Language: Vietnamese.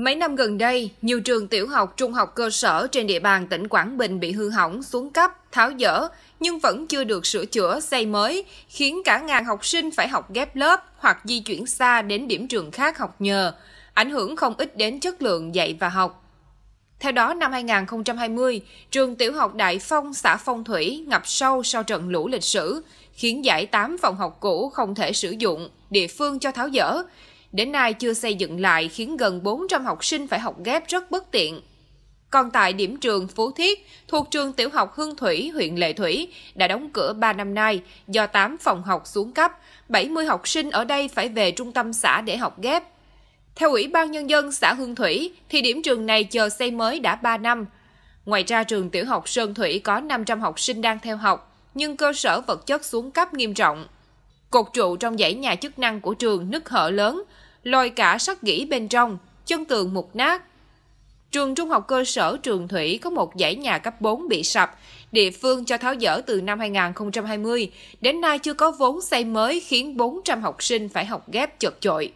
Mấy năm gần đây, nhiều trường tiểu học, trung học cơ sở trên địa bàn tỉnh Quảng Bình bị hư hỏng, xuống cấp, tháo dỡ, nhưng vẫn chưa được sửa chữa, xây mới, khiến cả ngàn học sinh phải học ghép lớp hoặc di chuyển xa đến điểm trường khác học nhờ, ảnh hưởng không ít đến chất lượng dạy và học. Theo đó, năm 2020, trường tiểu học Đại Phong, xã Phong Thủy ngập sâu sau trận lũ lịch sử, khiến giải 8 phòng học cũ không thể sử dụng, địa phương cho tháo dỡ, đến nay chưa xây dựng lại khiến gần 400 học sinh phải học ghép rất bất tiện. Còn tại điểm trường Phú Thiết, thuộc trường tiểu học Hương Thủy, huyện Lệ Thủy, đã đóng cửa 3 năm nay do 8 phòng học xuống cấp, 70 học sinh ở đây phải về trung tâm xã để học ghép. Theo Ủy ban Nhân dân xã Hương Thủy, thì điểm trường này chờ xây mới đã 3 năm. Ngoài ra trường tiểu học Sơn Thủy có 500 học sinh đang theo học, nhưng cơ sở vật chất xuống cấp nghiêm trọng. Cột trụ trong dãy nhà chức năng của trường nứt hở lớn, lôi cả sắt gỉ bên trong, chân tường mục nát. Trường trung học cơ sở Trường Thủy có một dãy nhà cấp 4 bị sập, địa phương cho tháo dỡ từ năm 2020, đến nay chưa có vốn xây mới khiến 400 học sinh phải học ghép chật chội.